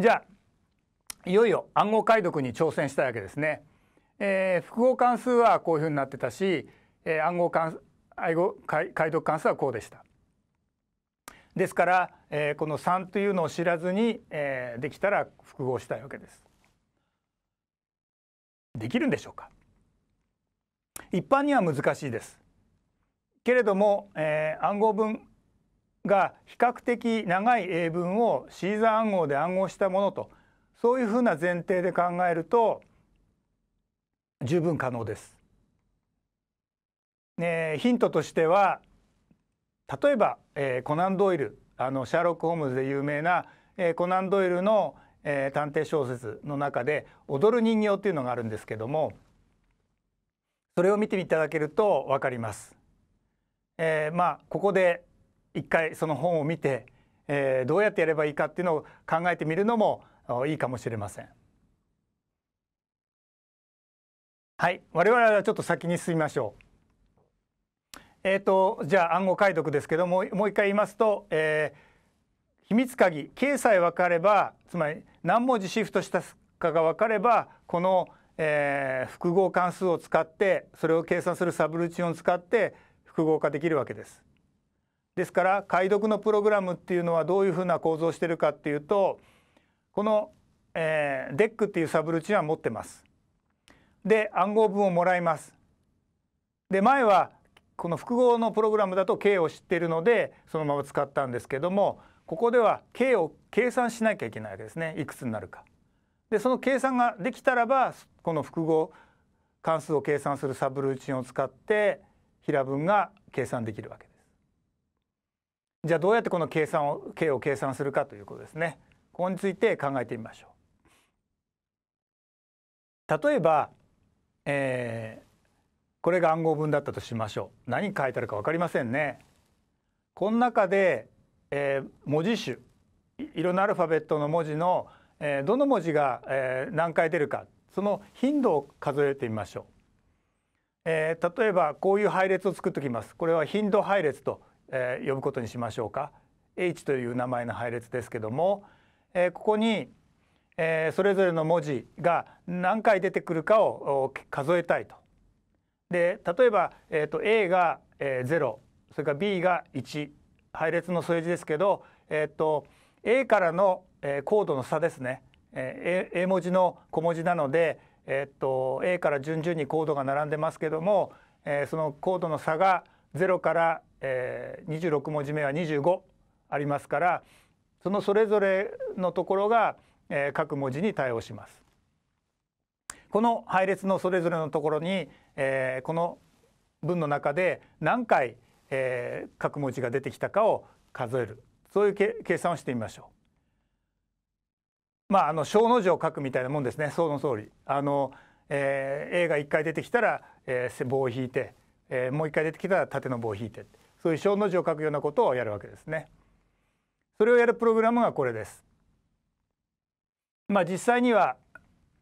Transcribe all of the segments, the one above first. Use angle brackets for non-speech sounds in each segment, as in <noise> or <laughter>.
じゃあいよいよ暗号解読に挑戦したわけですね。えー、複合関数はこういうふうになってたし、えー、暗号関解号解読関数はこうでした。ですから、えー、この3というのを知らずに、えー、できたら複合したいわけです。できるんでしょうか一般には難しいです。けれども、えー、暗号文が比較的長い英文をシーザー暗号で暗号したものとそういうふうな前提で考えると十分可能です。えね、ヒントとしては例えば、えー、コナン・ドイルあのシャーロック・ホームズで有名な、えー、コナン・ドイルの、えー、探偵小説の中で「踊る人形」というのがあるんですけどもそれを見ていただけると分かります。えー、まあここで一回その本を見て、えー、どうやってやればいいかっていうのを考えてみるのもいいかもしれません。はい、我々はちょっと先に進みましょう。えっ、ー、とじゃあ暗号解読ですけどももう一回言いますと、えー、秘密鍵 K さえ分かればつまり何文字シフトしたかが分かればこの、えー、複合関数を使ってそれを計算するサブルーチンを使って複合化できるわけです。ですから解読のプログラムっていうのはどういうふうな構造をしてるかっていうとこの、えー、デックっていうサブルチンは持ってます。で暗号文をもらいます。で前はこの複合のプログラムだと K を知っているのでそのまま使ったんですけどもここでは K を計算しなきゃいけないわけですねいくつになるか。でその計算ができたらばこの複合関数を計算するサブルーチンを使って平文が計算できるわけです。じゃあどうやってこの計算を計を計算するかということですねここについて考えてみましょう例えば、えー、これが暗号文だったとしましょう何書いてあるか分かりませんねこの中で、えー、文字種いろんなアルファベットの文字の、えー、どの文字が、えー、何回出るかその頻度を数えてみましょう、えー、例えばこういう配列を作っておきますこれは頻度配列とえー、呼ぶことにしましょうか H という名前の配列ですけども、えー、ここに、えー、それぞれの文字が何回出てくるかを数えたいと。で例えば、えーと、A が、えー、0それから B が1配列の数字ですけど、えーと、A からの、えー、ドの差ですね、えー、A 文字の小文字なので、えーと、A から順々にコードが並んでますけども、えー、そのコードの差が0からえー、26文字目は25ありますからそのそれぞれのところが、えー、各文字に対応します。この配列のそれぞれのところに、えー、この文の中で何回、えー、各文字が出てきたかを数えるそういう計算をしてみましょう。まあ、あの小の字を書くみたいなもんですね。その通り。あの、えー、A が1回出てきたら、えー、棒を引いて、えー、もう1回出てきたら縦の棒を引いて。そういう小の字を書くようなことをやるわけですね。それをやるプログラムがこれです。まあ、実際には、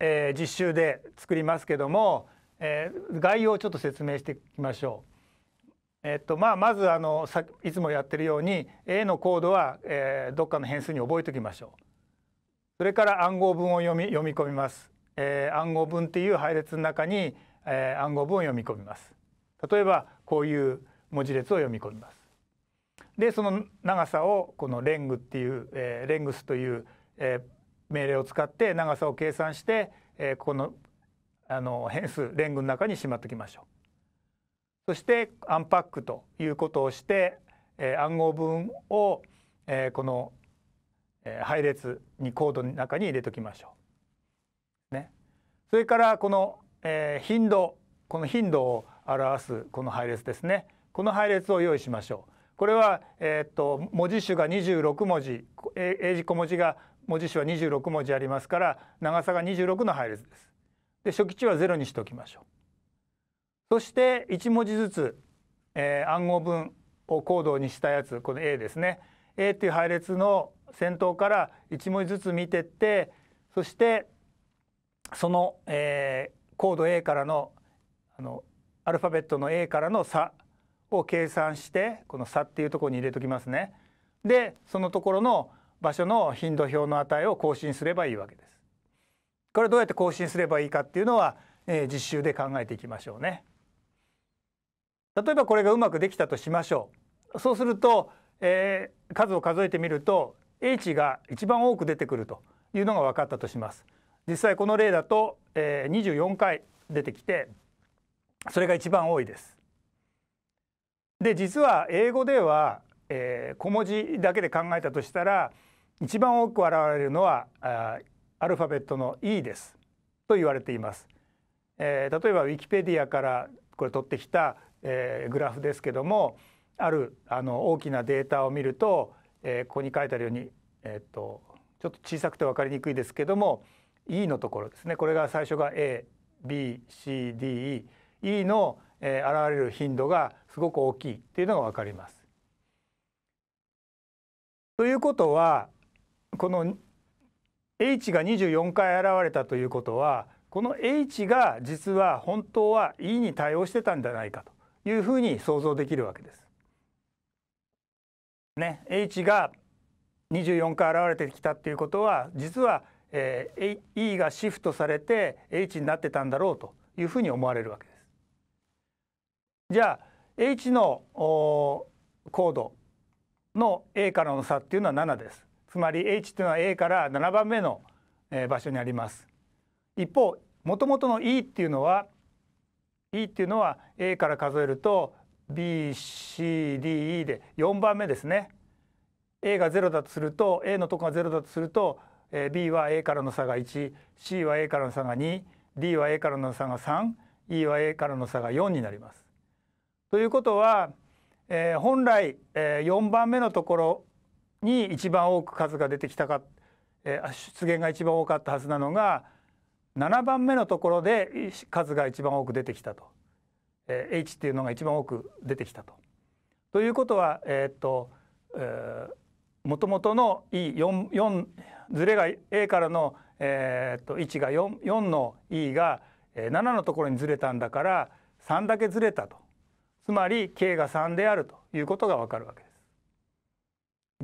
えー、実習で作りますけども、えー、概要をちょっと説明していきましょう。えっとまあ、まずあのさいつもやってるように A のコードは、えー、どっかの変数に覚えておきましょう。それから暗号文を読み読み込みます、えー、暗号文っていう配列の中に、えー、暗号文を読み込みます。例えばこういう文字列を読み込みます。でその長さをこのレングっていう、えー、レングスという、えー、命令を使って長さを計算して、えー、ここのあの変数レングの中にしまっておきましょう。そしてアンパックということをして、えー、暗号文を、えー、この、え配列にコードの中に入れておきましょう。ね、それからこの、えー、頻度この頻度を表すこの配列ですね。この配列を用意しましょう。これは、えー、っと文字種が26文字英字小文字が文字種は26文字ありますから長さが26の配列です。で初期値は0にしておきましょう。そして1文字ずつ、えー、暗号文をコードにしたやつこの A ですね A っていう配列の先頭から1文字ずつ見てってそしてその、えー、コード A からのあのアルファベットの A からの差を計算してこの差っていうところに入れときますね。でそのところの場所の頻度表の値を更新すればいいわけです。これどうやって更新すればいいかっていうのは、えー、実習で考えていきましょうね。例えばこれがうまくできたとしましょう。そうすると、えー、数を数えてみると H が一番多く出てくるというのが分かったとします。実際この例だと、えー、24回出てきてそれが一番多いです。で実は英語では、えー、小文字だけで考えたとしたら一番多く現れるのはアルファベットの E ですと言われています。えー、例えばウィキペディアからこれ取ってきた、えー、グラフですけどもあるあの大きなデータを見ると、えー、ここに書いてあるように、えっ、とちょっと小さくて分かりにくいですけども E のところですねこれが最初が ABCDE E の「えー、現れる頻度がすごく大きいっていうのが分かります。ということはこの H が24回現れたということはこの H が実は本当は E に対応してたんじゃないかというふうに想像できるわけです。ね、H が24回現れてきたっていうことは実は、えー、e がシフトされて H になってたんだろうというふうに思われるわけです。じゃあ H のコードの A からの差っていうのは7です。つまり H っていうのは A から7番目の場所にあります。一方、もともとの E っていうのは E っていうのは A から数えると BCDE で4番目ですね。A が0だとすると A のとこが0だとすると B は A からの差が 1C は A からの差が 2D は A からの差が 3E は A からの差が4になります。ということは、えー、本来、えー、4番目のところに一番多く数が出てきたか、えー、出現が一番多かったはずなのが7番目のところで数が一番多く出てきたと、えー、H っていうのが一番多く出てきたと。ということは、えー、っと、えー、もとの E4 4ずれが A からの、えー、っと位が 4, 4の E が7のところにずれたんだから3だけずれたとつまり K が3であるということがわかるわけです。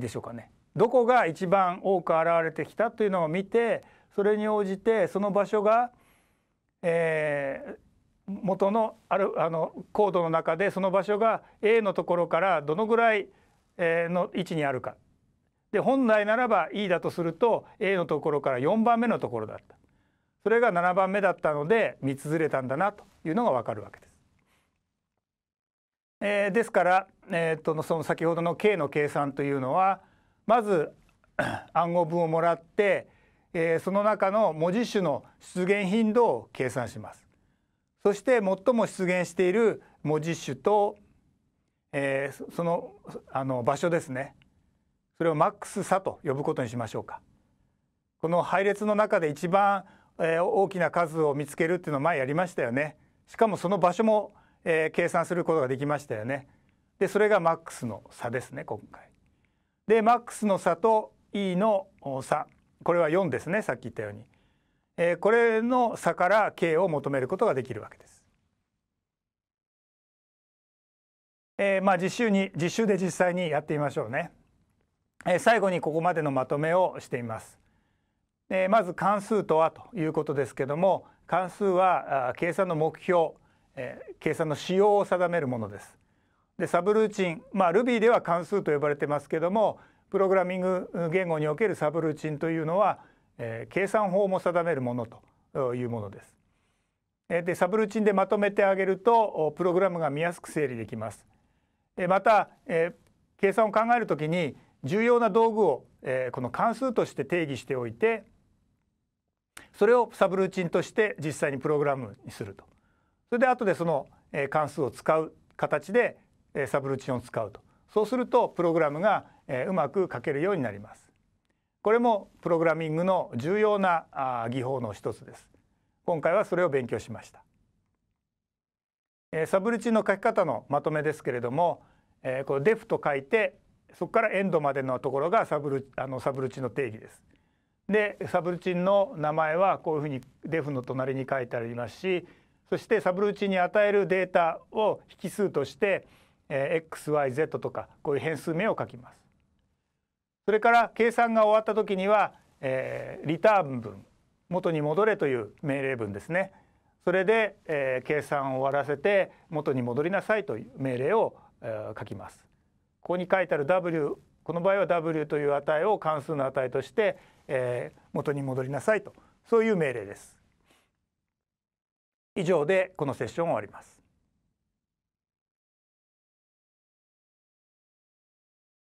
でしょうかね。どこが一番多く現れてきたというのを見てそれに応じてその場所が、えー、元のあるあのコードの中でその場所が A のところからどのぐらいの位置にあるか。で本来ならば E だとすると A のところから4番目のところだった。それが7番目だったので3つずれたんだなというのがわかるわけです。えー、ですから、えー、その先ほどの K の計算というのはまず <clears throat> 暗号文をもらって、えー、その中の文字種の出現頻度を計算します。そして最も出現している文字種と、えー、そのあの場所ですねそれをマックス差と呼ぶことにしましょうか。この配列の中で一番、えー、大きな数を見つけるっていうのを前やりましたよね。しかもその場所もえー、計算することができましたよね。でそれがマックスの差ですね今回。でマックスの差と E の差これは4ですねさっき言ったように。えー、これの差から K を求めることができるわけです。えー、まあ実習に実習で実際にやってみましょうね。えー、最後にここまでのまとめをしてみます。えー、まず関数とはということですけども関数は計算の目標え計算の仕様を定めるものです。でサブルーチン、まあ、Ruby では関数と呼ばれてますけどもプログラミング言語におけるサブルーチンというのは、えー、計算法も定めるものというものです。でサブルーチンでまとめてあげるとプログラムが見やすく整理できます。また、えー、計算を考えるときに重要な道具を、えー、この関数として定義しておいてそれをサブルーチンとして実際にプログラムにすると。それで後でその関数を使う形でサブルチンを使うとそうするとプログラムがうまく書けるようになります。これもプログラミングの重要な技法の一つです。今回はそれを勉強しました。サブルチンの書き方のまとめですけれどもこの d e と書いてそこからエンドまでのところがサブルあのサブルチンの定義です。でサブルチンの名前はこういうふうにデフの隣に書いてありますしそしてサブルーチンに与えるデータを引数として、えー、xyz とかこういう変数名を書きます。それから計算が終わった時には、えー、リターン文元に戻れという命令文ですね。それで、えー、計算を終わらせて元に戻りなさいという命令を、えー、書きます。ここに書いてある w この場合は w という値を関数の値として、えー、元に戻りなさいとそういう命令です。以上でこのセッションを終わります